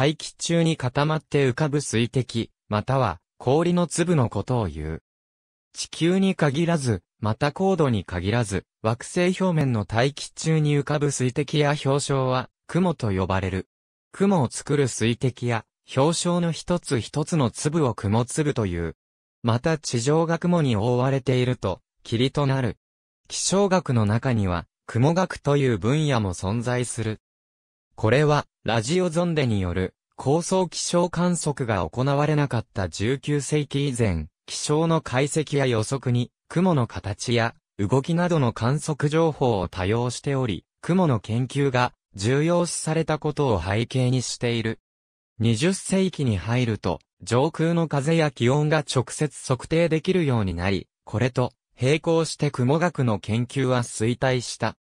大気中に固まって浮かぶ水滴、または氷の粒のことを言う。地球に限らず、また高度に限らず、惑星表面の大気中に浮かぶ水滴や氷晶は、雲と呼ばれる。雲を作る水滴や、氷晶の一つ一つの粒を雲粒という。また地上が雲に覆われていると、霧となる。気象学の中には、雲学という分野も存在する。これは、ラジオゾンデによる、高層気象観測が行われなかった19世紀以前、気象の解析や予測に、雲の形や動きなどの観測情報を多用しており、雲の研究が重要視されたことを背景にしている。20世紀に入ると、上空の風や気温が直接測定できるようになり、これと並行して雲学の研究は衰退した。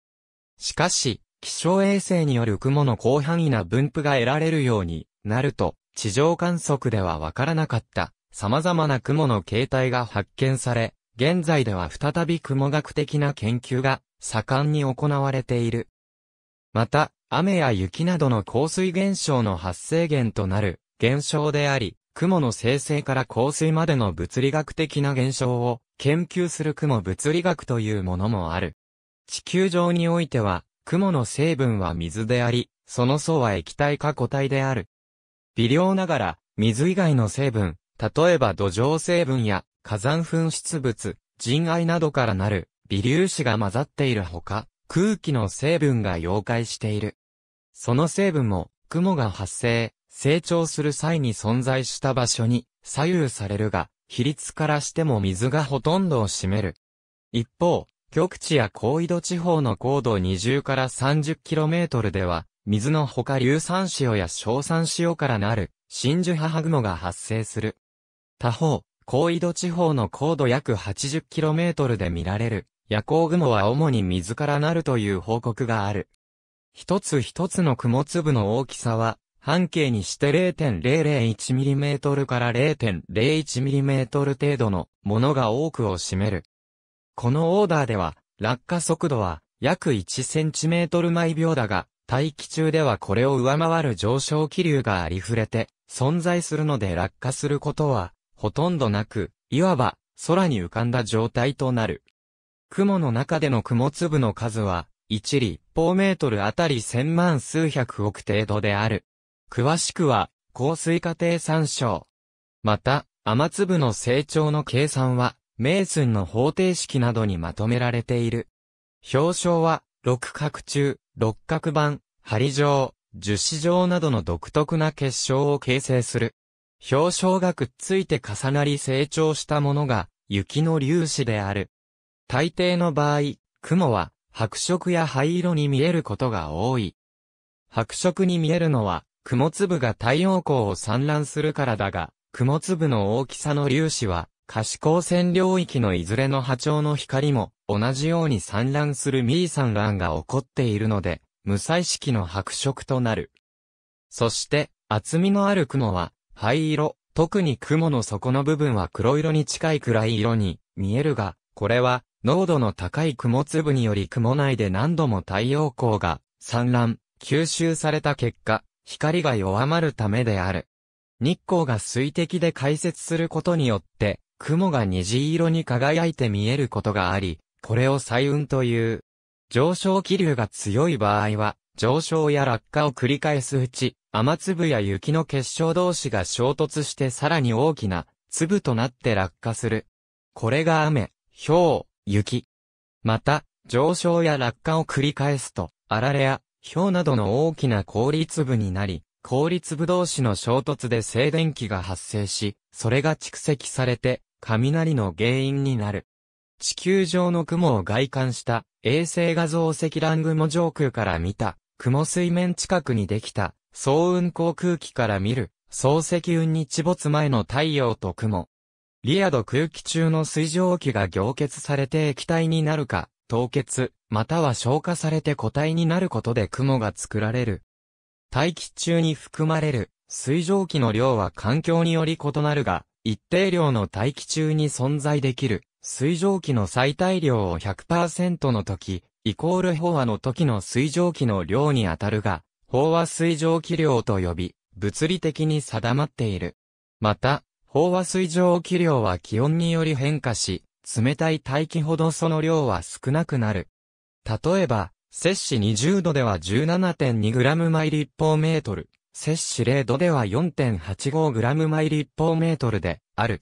しかし、気象衛星による雲の広範囲な分布が得られるようになると、地上観測ではわからなかった様々な雲の形態が発見され、現在では再び雲学的な研究が盛んに行われている。また、雨や雪などの降水現象の発生源となる現象であり、雲の生成から降水までの物理学的な現象を研究する雲物理学というものもある。地球上においては、雲の成分は水であり、その層は液体か固体である。微量ながら、水以外の成分、例えば土壌成分や火山噴出物、人愛などからなる微粒子が混ざっているほか、空気の成分が溶解している。その成分も、雲が発生、成長する際に存在した場所に左右されるが、比率からしても水がほとんどを占める。一方、極地や高緯度地方の高度20から 30km では、水のほか硫酸塩や硝酸塩からなる、真珠母雲が発生する。他方、高緯度地方の高度約 80km で見られる、夜光雲は主に水からなるという報告がある。一つ一つの雲粒の大きさは、半径にして 0.001mm から 0.01mm 程度のものが多くを占める。このオーダーでは、落下速度は約 1cm 毎秒だが、大気中ではこれを上回る上昇気流がありふれて、存在するので落下することは、ほとんどなく、いわば、空に浮かんだ状態となる。雲の中での雲粒の数は、1立方メートルあたり千万数百億程度である。詳しくは、降水過程参照。また、雨粒の成長の計算は、メ寸スンの方程式などにまとめられている。表彰は、六角中、六角板、針状、樹脂状などの独特な結晶を形成する。表彰がくっついて重なり成長したものが、雪の粒子である。大抵の場合、雲は、白色や灰色に見えることが多い。白色に見えるのは、雲粒が太陽光を散乱するからだが、雲粒の大きさの粒子は、可視光線領域のいずれの波長の光も同じように散乱するミー散乱が起こっているので、無彩色の白色となる。そして、厚みのある雲は、灰色、特に雲の底の部分は黒色に近いくらい色に見えるが、これは、濃度の高い雲粒により雲内で何度も太陽光が散乱、吸収された結果、光が弱まるためである。日光が水滴で解説することによって、雲が虹色に輝いて見えることがあり、これを彩雲という。上昇気流が強い場合は、上昇や落下を繰り返すうち、雨粒や雪の結晶同士が衝突してさらに大きな粒となって落下する。これが雨、氷、雪。また、上昇や落下を繰り返すと、あられや氷などの大きな氷粒になり、氷粒同士の衝突で静電気が発生し、それが蓄積されて、雷の原因になる。地球上の雲を外観した衛星画像積乱雲上空から見た雲水面近くにできた総雲航空機から見る総積雲に沈没前の太陽と雲。リアド空気中の水蒸気が凝結されて液体になるか、凍結、または消化されて固体になることで雲が作られる。大気中に含まれる水蒸気の量は環境により異なるが、一定量の大気中に存在できる水蒸気の最大量を100%の時、イコール飽和の時の水蒸気の量にあたるが、飽和水蒸気量と呼び、物理的に定まっている。また、飽和水蒸気量は気温により変化し、冷たい大気ほどその量は少なくなる。例えば、摂氏20度では 17.2g 毎立方メートル。摂氏0度では 4.85g 毎立方メートルである。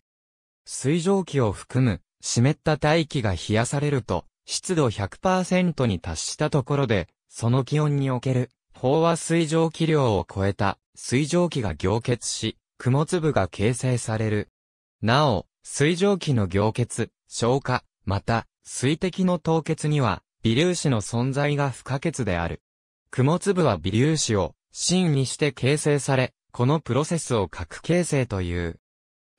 水蒸気を含む湿った大気が冷やされると、湿度100%に達したところで、その気温における飽和水蒸気量を超えた水蒸気が凝結し、雲粒が形成される。なお、水蒸気の凝結、消化、また、水滴の凍結には、微粒子の存在が不可欠である。雲粒は微粒子を真にして形成され、このプロセスを核形成という。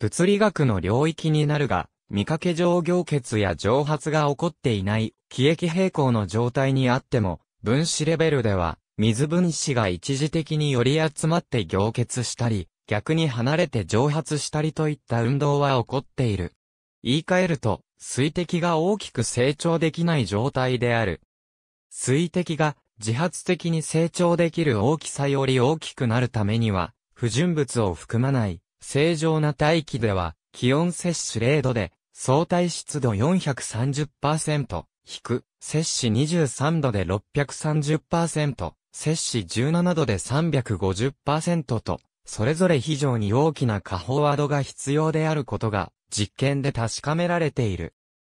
物理学の領域になるが、見かけ上凝結や蒸発が起こっていない、気液平衡の状態にあっても、分子レベルでは、水分子が一時的により集まって凝結したり、逆に離れて蒸発したりといった運動は起こっている。言い換えると、水滴が大きく成長できない状態である。水滴が自発的に成長できる大きさより大きくなるためには、不純物を含まない、正常な大気では、気温摂取0度で、相対湿度430%、低、摂氏23度で630%、摂氏17度で350%と、それぞれ非常に大きな過保ワードが必要であることが、実験で確かめられている。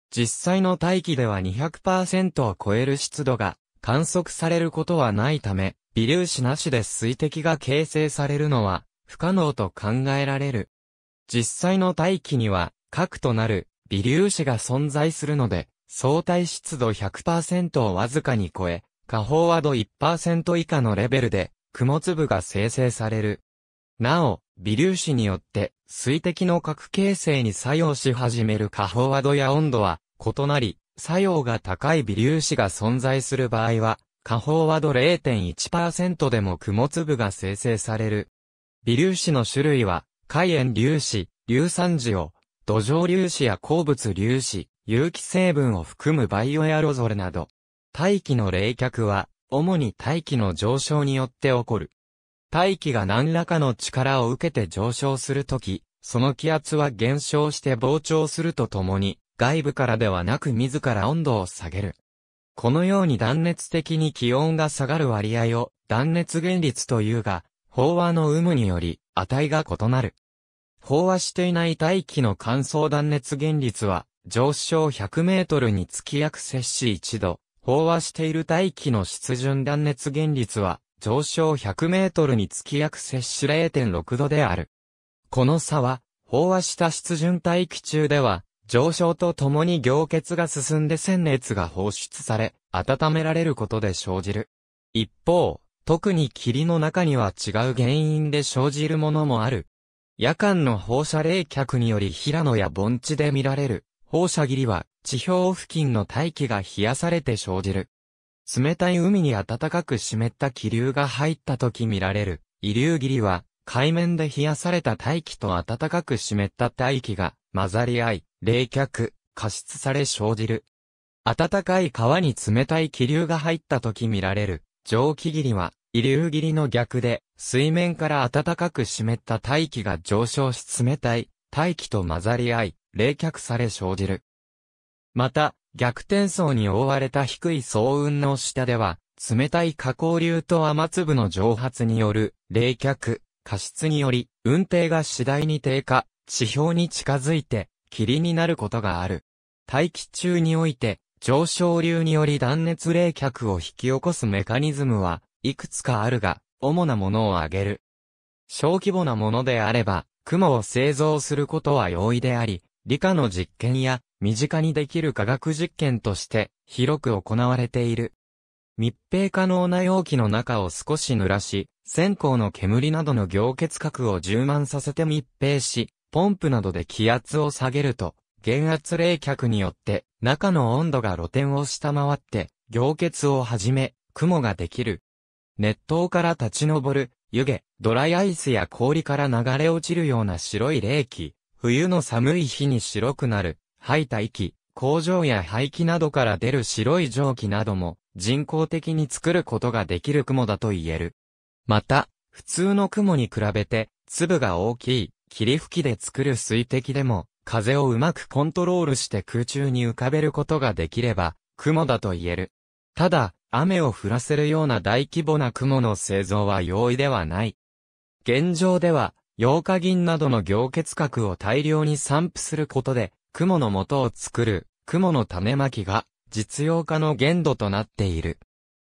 実際の大気では200%を超える湿度が観測されることはないため、微粒子なしで水滴が形成されるのは不可能と考えられる。実際の大気には核となる微粒子が存在するので、相対湿度100%をわずかに超え、下方和度1%以下のレベルで雲粒が生成される。なお、微粒子によって水滴の核形成に作用し始める下方和度や温度は異なり、作用が高い微粒子が存在する場合は、下方は度0.1%でも雲粒が生成される。微粒子の種類は、海塩粒子、硫酸塩、土壌粒子や鉱物粒子、有機成分を含むバイオエアロゾルなど。大気の冷却は、主に大気の上昇によって起こる。大気が何らかの力を受けて上昇するとき、その気圧は減少して膨張するとともに、外部からではなく自ら温度を下げる。このように断熱的に気温が下がる割合を断熱原率というが、飽和の有無により値が異なる。飽和していない大気の乾燥断熱原率は上昇100メートルにつき約摂氏1度。飽和している大気の湿潤断熱原率は上昇100メートルにつき約摂氏0.6度である。この差は飽和した湿潤大気中では上昇とともに凝結が進んで鮮熱が放出され、温められることで生じる。一方、特に霧の中には違う原因で生じるものもある。夜間の放射冷却により平野や盆地で見られる放射霧は地表付近の大気が冷やされて生じる。冷たい海に暖かく湿った気流が入った時見られる遺留霧は海面で冷やされた大気と暖かく湿った大気が混ざり合い冷却、加湿され生じる。暖かい川に冷たい気流が入った時見られる、蒸気霧は、異流霧の逆で、水面から暖かく湿った大気が上昇し冷たい、大気と混ざり合い、冷却され生じる。また、逆転層に覆われた低い層雲の下では、冷たい下降流と雨粒の蒸発による、冷却、加湿により、運転が次第に低下、地表に近づいて、霧になることがある。大気中において、上昇流により断熱冷却を引き起こすメカニズムは、いくつかあるが、主なものを挙げる。小規模なものであれば、雲を製造することは容易であり、理科の実験や、身近にできる科学実験として、広く行われている。密閉可能な容器の中を少し濡らし、線香の煙などの凝結核を充満させて密閉し、ポンプなどで気圧を下げると、減圧冷却によって、中の温度が露天を下回って、凝結をはじめ、雲ができる。熱湯から立ち上る、湯気、ドライアイスや氷から流れ落ちるような白い冷気、冬の寒い日に白くなる、吐いた息、工場や排気などから出る白い蒸気なども、人工的に作ることができる雲だと言える。また、普通の雲に比べて、粒が大きい、霧吹きで作る水滴でも、風をうまくコントロールして空中に浮かべることができれば、雲だと言える。ただ、雨を降らせるような大規模な雲の製造は容易ではない。現状では、溶化銀などの凝結核を大量に散布することで、雲の元を作る、雲の種まきが、実用化の限度となっている。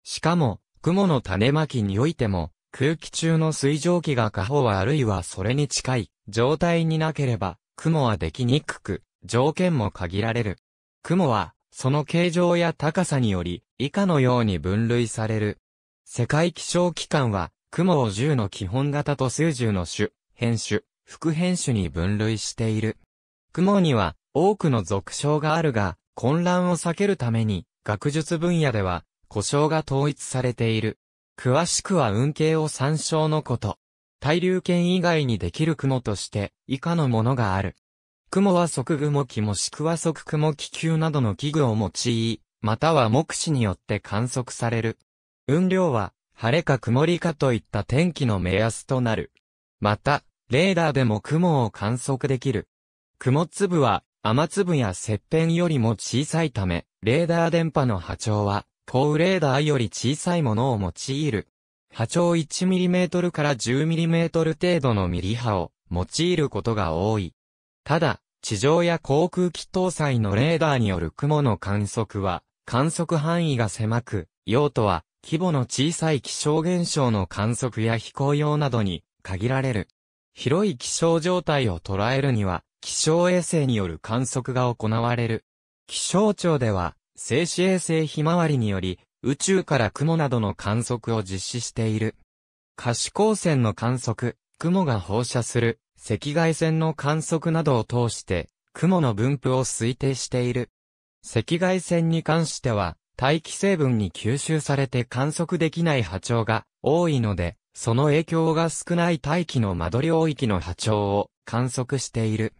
しかも、雲の種まきにおいても、空気中の水蒸気が下方あるいはそれに近い状態になければ、雲はできにくく、条件も限られる。雲は、その形状や高さにより、以下のように分類される。世界気象機関は、雲を10の基本型と数十の種、変種、副変種に分類している。雲には、多くの俗称があるが、混乱を避けるために、学術分野では、故障が統一されている。詳しくは運慶を参照のこと。対流圏以外にできる雲として、以下のものがある。雲は即雲気もしくは即雲気球などの器具を用い、または目視によって観測される。雲量は、晴れか曇りかといった天気の目安となる。また、レーダーでも雲を観測できる。雲粒は、雨粒や切片よりも小さいため、レーダー電波の波長は、ポーレーダーより小さいものを用いる。波長 1mm から 10mm 程度のミリ波を用いることが多い。ただ、地上や航空機搭載のレーダーによる雲の観測は、観測範囲が狭く、用途は規模の小さい気象現象の観測や飛行用などに限られる。広い気象状態を捉えるには、気象衛星による観測が行われる。気象庁では、静止衛星ひまわりにより、宇宙から雲などの観測を実施している。可視光線の観測、雲が放射する赤外線の観測などを通して、雲の分布を推定している。赤外線に関しては、大気成分に吸収されて観測できない波長が多いので、その影響が少ない大気の窓領域の波長を観測している。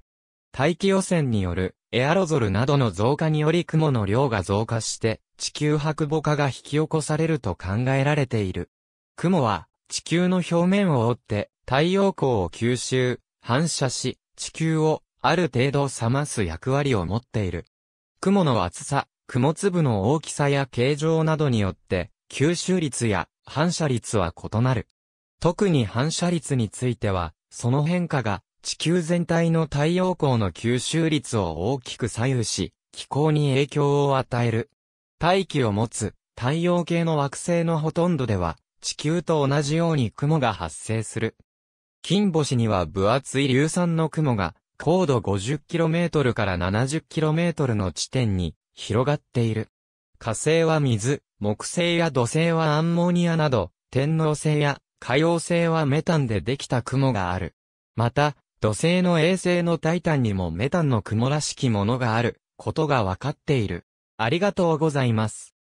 大気汚染によるエアロゾルなどの増加により雲の量が増加して、地球白母化が引き起こされると考えられている。雲は、地球の表面を覆って、太陽光を吸収、反射し、地球を、ある程度冷ます役割を持っている。雲の厚さ、雲粒の大きさや形状などによって、吸収率や反射率は異なる。特に反射率については、その変化が地球全体の太陽光の吸収率を大きく左右し、気候に影響を与える。大気を持つ太陽系の惑星のほとんどでは、地球と同じように雲が発生する。金星には分厚い硫酸の雲が、高度 50km から 70km の地点に広がっている。火星は水、木星や土星はアンモニアなど、天王星や海王星はメタンでできた雲がある。また、土星の衛星のタイタンにもメタンの雲らしきものがあることがわかっている。ありがとうございます。